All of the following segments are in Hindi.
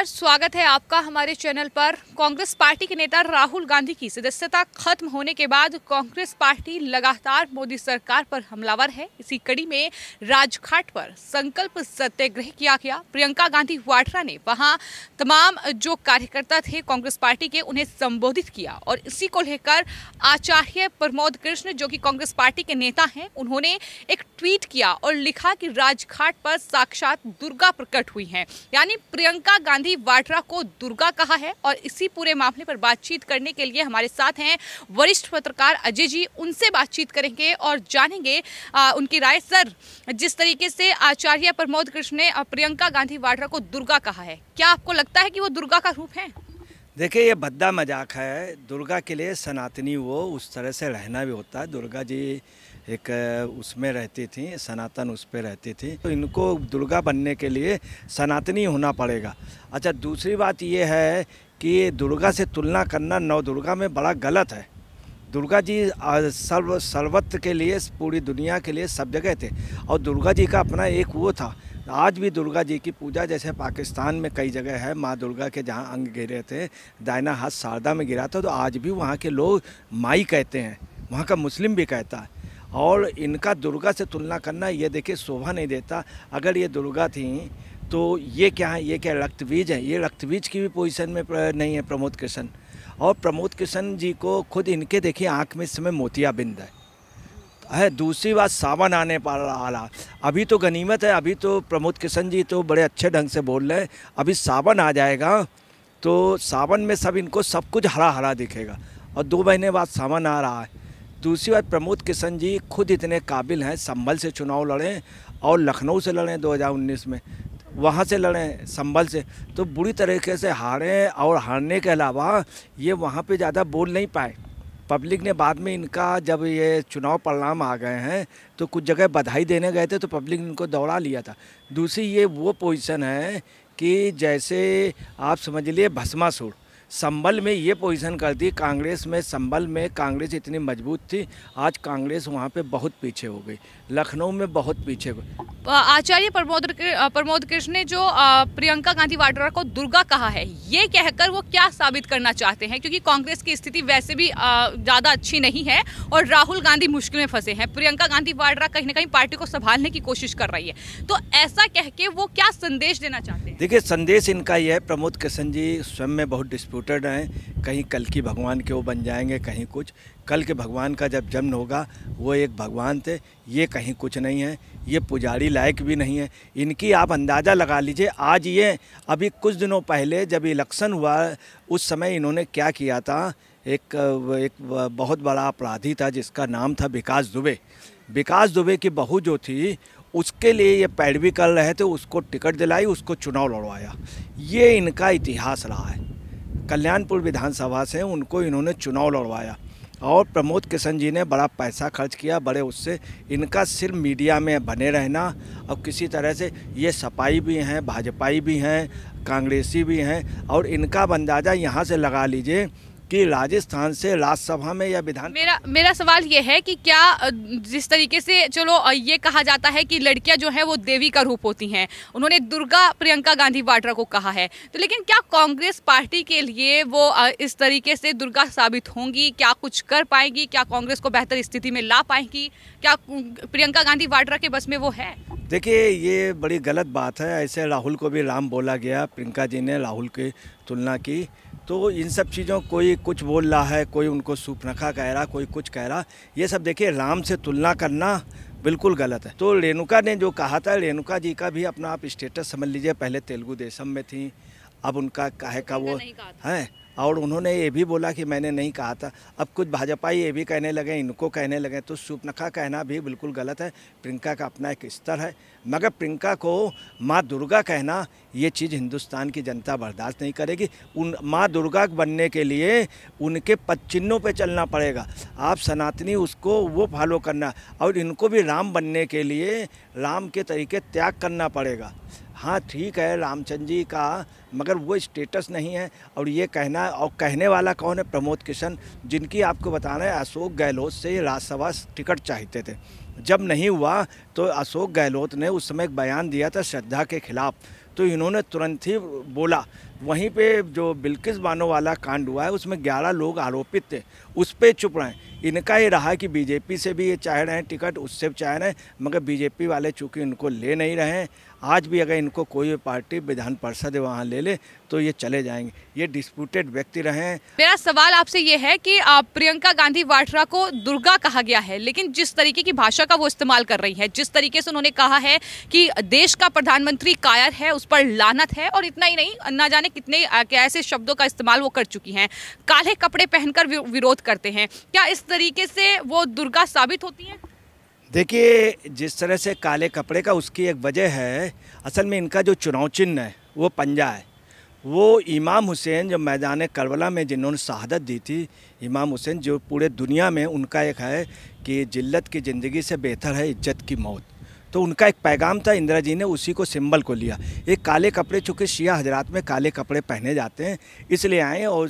नमस्कार स्वागत है आपका हमारे चैनल पर कांग्रेस पार्टी के नेता राहुल गांधी की सदस्यता खत्म होने के बाद कांग्रेस पार्टी लगातार मोदी सरकार पर हमलावर है इसी कड़ी में राजघाट पर संकल्प सत्याग्रह किया गया प्रियंका गांधी वाड्रा ने वहां तमाम जो कार्यकर्ता थे कांग्रेस पार्टी के उन्हें संबोधित किया और इसी को लेकर आचार्य प्रमोद कृष्ण जो कि कांग्रेस पार्टी के नेता हैं उन्होंने एक ट्वीट किया और लिखा कि राजघाट पर साक्षात दुर्गा प्रकट हुई है यानी प्रियंका गांधी नंदिनी वाड्रा को दुर्गा कहा है और इसी पूरे मामले पर बातचीत करने के लिए हमारे साथ हैं वरिष्ठ पत्रकार अजय जी उनसे बातचीत करेंगे और जानेंगे आ, उनकी राय सर जिस तरीके से आचार्य प्रमोद कृष्ण ने प्रियंका गांधी वाड्रा को दुर्गा कहा है क्या आपको लगता है कि वो दुर्गा का रूप है देखिए ये भद्दा मजाक है दुर्गा के लिए सनातनी वो उस तरह से रहना भी होता है दुर्गा जी एक उसमें रहती थी सनातन उस पर रहती थी तो इनको दुर्गा बनने के लिए सनातनी होना पड़ेगा अच्छा दूसरी बात ये है कि दुर्गा से तुलना करना नव दुर्गा में बड़ा गलत है दुर्गा जी सर्व सर्वत्र के लिए पूरी दुनिया के लिए सब जगह थे और दुर्गा जी का अपना एक वो था आज भी दुर्गा जी की पूजा जैसे पाकिस्तान में कई जगह है माँ दुर्गा के जहाँ अंग गिरे थे दायना हाथ शारदा में गिरा था तो आज भी वहाँ के लोग माई कहते हैं वहाँ का मुस्लिम भी कहता है और इनका दुर्गा से तुलना करना ये देखिए शोभा नहीं देता अगर ये दुर्गा थी तो ये क्या है ये क्या रक्तबीज है ये रक्तबीज की भी पोजिशन में नहीं है प्रमोद कृष्ण और प्रमोद कृष्ण जी को खुद इनके देखिए आँख में इस समय मोतियाबिंद है है दूसरी बात सावन आने पर आ रहा अभी तो गनीमत है अभी तो प्रमोद किशन जी तो बड़े अच्छे ढंग से बोल रहे हैं अभी सावन आ जाएगा तो सावन में सब इनको सब कुछ हरा हरा दिखेगा और दो महीने बाद सावन आ रहा है दूसरी बात प्रमोद किशन जी खुद इतने काबिल हैं संभल से चुनाव लड़ें और लखनऊ से लड़ें 2019 में वहाँ से लड़ें संभल से तो बुरी तरीके से हारें और हारने के अलावा ये वहाँ पे ज़्यादा बोल नहीं पाए पब्लिक ने बाद में इनका जब ये चुनाव परिणाम आ गए हैं तो कुछ जगह बधाई देने गए थे तो पब्लिक ने इनको दौड़ा लिया था दूसरी ये वो पोजीशन है कि जैसे आप समझ लिए भस्मासुर संबल में ये पोजीशन कर दी कांग्रेस में संबल में कांग्रेस इतनी मजबूत थी आज कांग्रेस वहाँ पे बहुत पीछे हो गई लखनऊ में बहुत पीछे आचार्य प्रमोद प्रमोद कृष्ण ने जो प्रियंका गांधी वाड्रा को दुर्गा कहा है ये कहकर वो क्या साबित करना चाहते हैं क्योंकि कांग्रेस की स्थिति वैसे भी ज़्यादा अच्छी नहीं है और राहुल गांधी मुश्किल में फंसे हैं प्रियंका गांधी वाड्रा कहीं ना कहीं पार्टी को संभालने की कोशिश कर रही है तो ऐसा कह के वो क्या संदेश देना चाहते हैं देखिए संदेश इनका यह है प्रमोद कृष्ण जी स्वयं में बहुत डिस्प्यूट रहे हैं कहीं कल की भगवान के वो बन जाएंगे कहीं कुछ कल के भगवान का जब जन्म होगा वो एक भगवान थे ये कहीं कुछ नहीं है ये पुजारी लायक भी नहीं है इनकी आप अंदाज़ा लगा लीजिए आज ये अभी कुछ दिनों पहले जब इलेक्शन हुआ उस समय इन्होंने क्या किया था एक एक बहुत बड़ा अपराधी था जिसका नाम था विकास दुबे विकास दुबे की बहू जो थी उसके लिए ये पैरवी कर रहे थे उसको टिकट दिलाई उसको चुनाव लड़वाया ये इनका इतिहास रहा है कल्याणपुर विधानसभा से उनको इन्होंने चुनाव लड़वाया और प्रमोद किशन जी ने बड़ा पैसा खर्च किया बड़े उससे इनका सिर्फ मीडिया में बने रहना और किसी तरह से ये सपाई भी हैं भाजपाई भी हैं कांग्रेसी भी हैं और इनका अंदाज़ा यहाँ से लगा लीजिए कि राजस्थान से राज्यसभा में या विधान मेरा मेरा सवाल ये है कि क्या जिस तरीके से चलो ये कहा जाता है कि लड़कियां जो है वो देवी का रूप होती हैं उन्होंने दुर्गा प्रियंका गांधी वाड्रा को कहा है तो लेकिन क्या कांग्रेस पार्टी के लिए वो इस तरीके से दुर्गा साबित होंगी क्या कुछ कर पाएंगी क्या कांग्रेस को बेहतर स्थिति में ला पाएंगी क्या प्रियंका गांधी वाड्रा के बस में वो है देखिए ये बड़ी गलत बात है ऐसे राहुल को भी राम बोला गया प्रियंका जी ने राहुल की तुलना की तो इन सब चीज़ों कोई कुछ बोल रहा है कोई उनको सूपनखा कह रहा कोई कुछ कह रहा ये सब देखिए राम से तुलना करना बिल्कुल गलत है तो रेणुका ने जो कहा था रेणुका जी का भी अपना आप स्टेटस समझ लीजिए पहले तेलुगु देशम में थी अब उनका कहे का वो है और उन्होंने ये भी बोला कि मैंने नहीं कहा था अब कुछ भाजपा ये भी कहने लगे इनको कहने लगे तो सुपनखा कहना भी बिल्कुल गलत है प्रियंका का अपना एक स्तर है मगर प्रियंका को माँ दुर्गा कहना ये चीज़ हिंदुस्तान की जनता बर्दाश्त नहीं करेगी उन माँ दुर्गा बनने के लिए उनके पच्चिन्नों पर चलना पड़ेगा आप सनातनी उसको वो फॉलो करना और इनको भी राम बनने के लिए राम के तरीके त्याग करना पड़ेगा हाँ ठीक है रामचंद्र जी का मगर वो स्टेटस नहीं है और ये कहना और कहने वाला कौन है प्रमोद किशन जिनकी आपको बताना है अशोक गहलोत से राज्यसभा टिकट चाहते थे जब नहीं हुआ तो अशोक गहलोत ने उस समय एक बयान दिया था श्रद्धा के खिलाफ तो इन्होंने तुरंत ही बोला वहीं पे जो बिल्किस बानो वाला कांड हुआ है उसमें 11 लोग आरोपित थे उस पर चुप रहे हैं इनका ये रहा कि बीजेपी से भी ये चाह रहे हैं टिकट उससे भी चाह रहे हैं मगर बीजेपी वाले चूँकि इनको ले नहीं रहे हैं आज भी अगर इनको कोई भी पार्टी विधान परिषद वहाँ ले ले तो ये चले जाएंगे ये डिस्प्यूटेड व्यक्ति रहे हैं मेरा सवाल आपसे ये है कि प्रियंका गांधी वाड्रा को दुर्गा कहा गया है लेकिन जिस तरीके की भाषा का वो इस्तेमाल कर रही है जिस तरीके से उन्होंने कहा है कि देश का प्रधानमंत्री कायर है उस पर लानत है और इतना ही नहीं ना जाने कितने कैसे ऐसे शब्दों का इस्तेमाल वो कर चुकी हैं काले कपड़े पहनकर विरोध करते हैं क्या इस तरीके से वो दुर्गा साबित होती हैं देखिए जिस तरह से काले कपड़े का उसकी एक वजह है असल में इनका जो चुनाव चिन्ह है वो पंजा है वो इमाम हुसैन जो मैदान करबला में जिन्होंने शहादत दी थी इमाम हुसैन जो पूरे दुनिया में उनका एक है कि जिल्लत की ज़िंदगी से बेहतर है इज्जत की मौत तो उनका एक पैगाम था इंदिरा जी ने उसी को सिंबल को लिया ये काले कपड़े चूँकि शिया हजरात में काले कपड़े पहने जाते हैं इसलिए आए और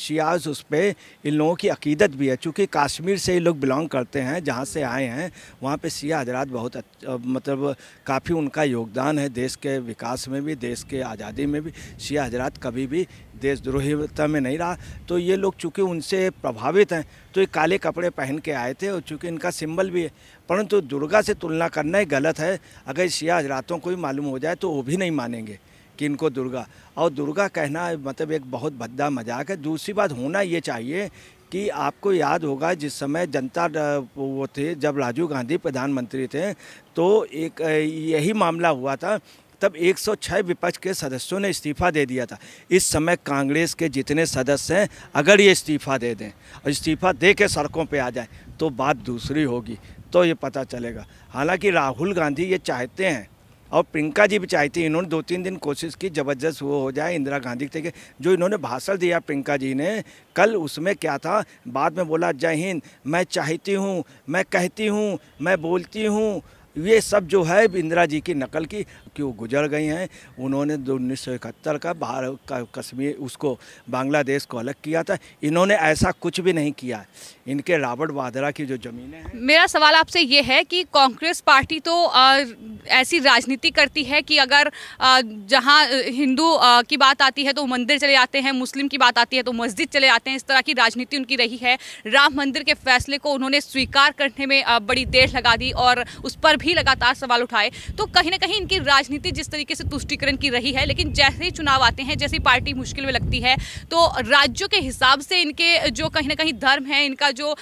शियाज उस पर इन लोगों की अकीदत भी है चूँकि कश्मीर से ये लोग बिलोंग करते हैं जहाँ से आए हैं वहाँ पर शिया हजरात बहुत अच्छा, मतलब काफ़ी उनका योगदान है देश के विकास में भी देश के आज़ादी में भी शिया हजरात कभी भी देशद्रोहिता में नहीं रहा तो ये लोग चूँकि उनसे प्रभावित हैं तो ये काले कपड़े पहन के आए थे और चूँकि इनका सिंबल भी है परंतु दुर्गा से तुलना करना ही गलत है अगर शिया रातों को ही मालूम हो जाए तो वो भी नहीं मानेंगे कि इनको दुर्गा और दुर्गा कहना मतलब एक बहुत भद्दा मजाक है दूसरी बात होना ये चाहिए कि आपको याद होगा जिस समय जनता वो थे जब राजीव गांधी प्रधानमंत्री थे तो एक यही मामला हुआ था तब 106 विपक्ष के सदस्यों ने इस्तीफा दे दिया था इस समय कांग्रेस के जितने सदस्य हैं अगर ये इस्तीफा दे दें और इस्तीफा दे के सड़कों पे आ जाए तो बात दूसरी होगी तो ये पता चलेगा हालांकि राहुल गांधी ये चाहते हैं और प्रियंका जी भी चाहती हैं इन्होंने दो तीन दिन कोशिश की ज़बरदस्त वो हो जाए इंदिरा गांधी के जो इन्होंने भाषण दिया प्रियंका जी ने कल उसमें क्या था बाद में बोला जय हिंद मैं चाहती हूँ मैं कहती हूँ मैं बोलती हूँ ये सब जो है इंदिरा जी की नकल की क्यों गुजर गई हैं उन्होंने उन्नीस सौ इकहत्तर का बाहर का कश्मीर उसको बांग्लादेश को अलग किया था इन्होंने ऐसा कुछ भी नहीं किया इनके रावट वाड्रा की जो ज़मीनें हैं मेरा सवाल आपसे ये है कि कांग्रेस पार्टी तो आ, ऐसी राजनीति करती है कि अगर जहाँ हिंदू आ, की बात आती है तो मंदिर चले जाते हैं मुस्लिम की बात आती है तो मस्जिद चले जाते हैं इस तरह की राजनीति उनकी रही है राम मंदिर के फैसले को उन्होंने स्वीकार करने में बड़ी देर लगा दी और उस पर भी लगातार सवाल उठाए तो कहीं ना कहीं इनकी राज राजनीति जिस तरीके से तुष्टिकरण की रही है लेकिन जैसे ही चुनाव आते हैं जैसे ही पार्टी मुश्किल में लगती है तो राज्यों के हिसाब से इनके जो कहीं ना कहीं धर्म है इनका जो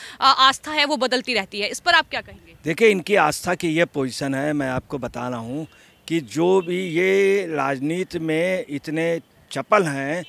आस्था है वो बदलती रहती है इस पर आप क्या कहेंगे देखिए इनकी आस्था की ये पोजिशन है मैं आपको बता रहा हूँ कि जो भी ये राजनीति में इतने चपल हैं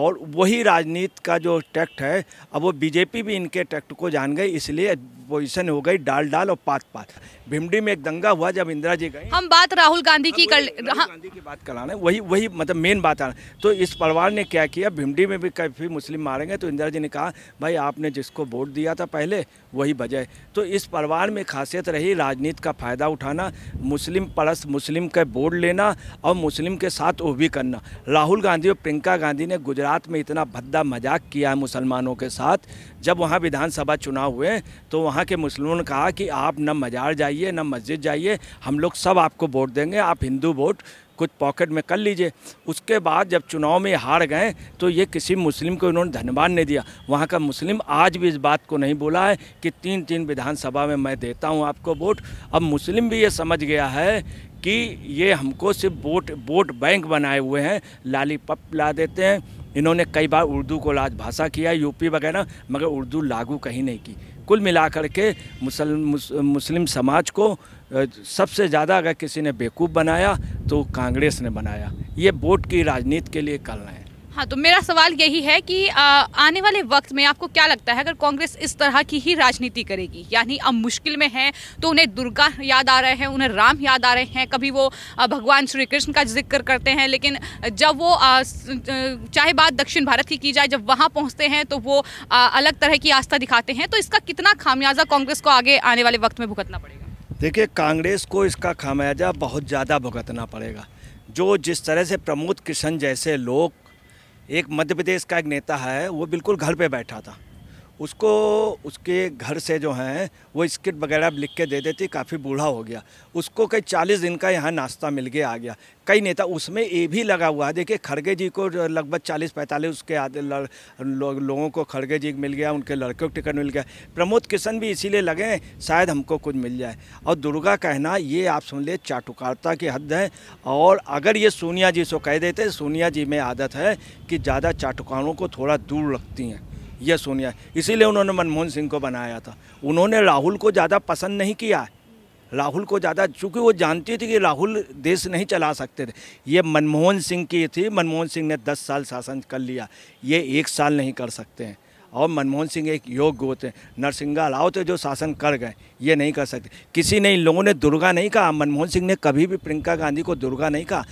और वही राजनीति का जो टैक्ट है अब वो बीजेपी भी इनके टैक्ट को जान गई इसलिए पोजीशन हो गई डाल डाल और पात पात भिमडी में एक दंगा हुआ जब इंदिरा जी गए हम बात राहुल गांधी की कर राहुल हाँ। गांधी की बात कराना वही वही मतलब मेन बात आना तो इस परिवार ने क्या किया भिमडी में भी काफ़ी मुस्लिम मारेंगे तो इंदिरा जी ने कहा भाई आपने जिसको वोट दिया था पहले वही बजाय तो इस परिवार में खासियत रही राजनीति का फ़ायदा उठाना मुस्लिम परस मुस्लिम का वोट लेना और मुस्लिम के साथ वो भी करना राहुल गांधी और प्रियंका गांधी ने गुजरात में इतना भद्दा मजाक किया है मुसलमानों के साथ जब वहाँ विधानसभा चुनाव हुए तो वहाँ के मुस्लिमों ने कहा कि आप न मजार जाइए जाइए ना मस्जिद जाइए हम लोग सब आपको वोट देंगे आप हिंदू वोट कुछ पॉकेट में कर लीजिए उसके बाद जब चुनाव में हार गए तो ये किसी मुस्लिम को इन्होंने धन्यवाद नहीं दिया वहाँ का मुस्लिम आज भी इस बात को नहीं बोला है कि तीन तीन विधानसभा में मैं देता हूँ आपको वोट अब मुस्लिम भी ये समझ गया है कि ये हमको सिर्फ वोट वोट बैंक बनाए हुए हैं लाली पप ला देते हैं इन्होंने कई बार उर्दू को लाज भाषा किया यूपी वगैरह मगर उर्दू लागू कहीं नहीं की कुल मिलाकर के मुसल मुस्लिम समाज को सबसे ज़्यादा अगर किसी ने बेवकूफ़ बनाया तो कांग्रेस ने बनाया ये वोट की राजनीति के लिए करना है हाँ तो मेरा सवाल यही है कि आ, आने वाले वक्त में आपको क्या लगता है अगर कांग्रेस इस तरह की ही राजनीति करेगी यानी अब मुश्किल में है तो उन्हें दुर्गा याद आ रहे हैं उन्हें राम याद आ रहे हैं कभी वो भगवान श्री कृष्ण का जिक्र करते हैं लेकिन जब वो आ, चाहे बात दक्षिण भारत की की जाए जब वहाँ पहुँचते हैं तो वो आ, अलग तरह की आस्था दिखाते हैं तो इसका कितना खामियाजा कांग्रेस को आगे आने वाले वक्त में भुगतना पड़ेगा देखिए कांग्रेस को इसका खामियाजा बहुत ज़्यादा भुगतना पड़ेगा जो जिस तरह से प्रमोद किशन जैसे लोग एक मध्य प्रदेश का एक नेता है वो बिल्कुल घर पे बैठा था उसको उसके घर से जो है वो स्किट वगैरह लिख के दे देती काफ़ी बूढ़ा हो गया उसको कई चालीस दिन का यहाँ नाश्ता मिल गया आ गया कई नेता उसमें ये भी लगा हुआ है देखिए खड़गे जी को लगभग चालीस पैंतालीस उसके आधे लो, लोगों को खड़गे जी मिल गया उनके लड़कों को टिकट मिल गया प्रमोद किशन भी इसीलिए लगे शायद हमको कुछ मिल जाए और दुर्गा कहना ये आप सुन लिए चाटुकारता की हद है और अगर ये सोनिया जी सो कह देते सोनिया जी में आदत है कि ज़्यादा चाटुकारों को थोड़ा दूर रखती हैं ये सोनिया इसीलिए उन्होंने मनमोहन सिंह को बनाया था उन्होंने राहुल को ज़्यादा पसंद नहीं किया राहुल को ज़्यादा चूँकि वो जानती थी कि राहुल देश नहीं चला सकते थे ये मनमोहन सिंह की थी मनमोहन सिंह ने दस साल शासन कर लिया ये एक साल नहीं कर सकते हैं और मनमोहन सिंह एक योग्य होते हैं नरसिंगा राव थे जो शासन कर गए ये नहीं कर सकते किसी ने इन लोगों ने दुर्गा नहीं कहा मनमोहन सिंह ने कभी भी प्रियंका गांधी को दुर्गा नहीं कहा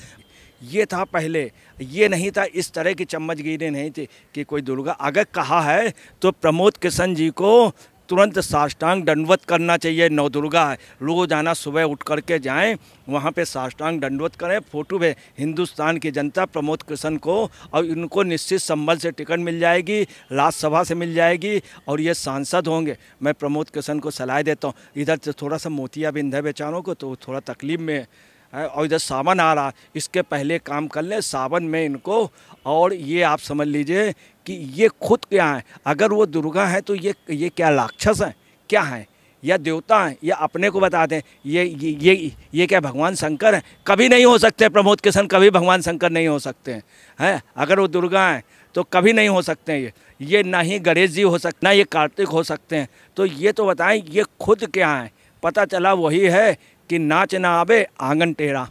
ये था पहले ये नहीं था इस तरह की चम्मचगिरी नहीं थी कि कोई दुर्गा अगर कहा है तो प्रमोद किशन जी को तुरंत साष्टांग दंडवत करना चाहिए नवदुर्गा है लोग जाना सुबह उठ कर के जाएँ वहाँ पे साष्टांग दंडवत करें फोटो में हिंदुस्तान की जनता प्रमोद कृष्ण को और इनको निश्चित संबल से टिकट मिल जाएगी राज्यसभा से मिल जाएगी और ये सांसद होंगे मैं प्रमोद कृष्ण को सलाह देता हूँ इधर से थोड़ा सा मोतियाबिंद है बेचारों को तो थोड़ा तकलीफ में है और इधर सावन आ रहा इसके पहले काम कर लें सावन में इनको और ये आप समझ लीजिए कि ये खुद क्या है अगर वो दुर्गा हैं तो ये ये क्या राक्षस हैं क्या हैं या देवता हैं या अपने को बता दें ये ये ये, ये क्या भगवान शंकर हैं कभी नहीं हो सकते प्रमोद किशन कभी भगवान शंकर नहीं हो सकते हैं हैं अगर वो दुर्गा हैं तो कभी नहीं हो सकते हैं ये ये ना ही गणेश जी हो सकते ना ये कार्तिक हो सकते हैं तो ये तो बताएं ये खुद क्या हैं पता चला वही है कि नाच ना आवे आंगन टेढ़ा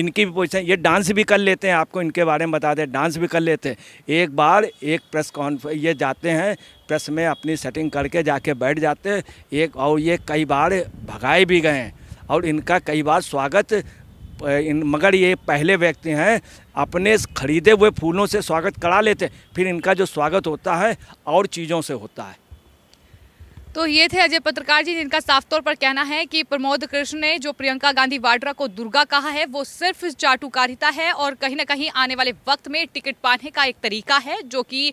इनकी भी पोजिशन ये डांस भी कर लेते हैं आपको इनके बारे में बता दें डांस भी कर लेते हैं एक बार एक प्रेस कॉन्फ्रेंस ये जाते हैं प्रेस में अपनी सेटिंग करके जाके बैठ जाते हैं एक और ये कई बार भगाए भी गए हैं और इनका कई बार स्वागत इन मगर ये पहले व्यक्ति हैं अपने खरीदे हुए फूलों से स्वागत करा लेते फिर इनका जो स्वागत होता है और चीज़ों से होता है तो ये थे अजय पत्रकार जी जिनका साफ तौर पर कहना है कि प्रमोद कृष्ण ने जो प्रियंका गांधी वाड्रा को दुर्गा कहा है वो सिर्फ चाटुकारिता है और कहीं ना कहीं आने वाले वक्त में टिकट पाने का एक तरीका है जो कि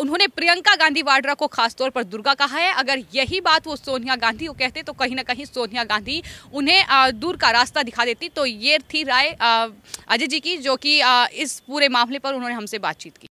उन्होंने प्रियंका गांधी वाड्रा को खासतौर पर दुर्गा कहा है अगर यही बात वो सोनिया गांधी को कहते तो कहीं ना कहीं सोनिया गांधी उन्हें दूर का रास्ता दिखा देती तो ये थी राय अजय जी की जो कि इस पूरे मामले पर उन्होंने हमसे बातचीत की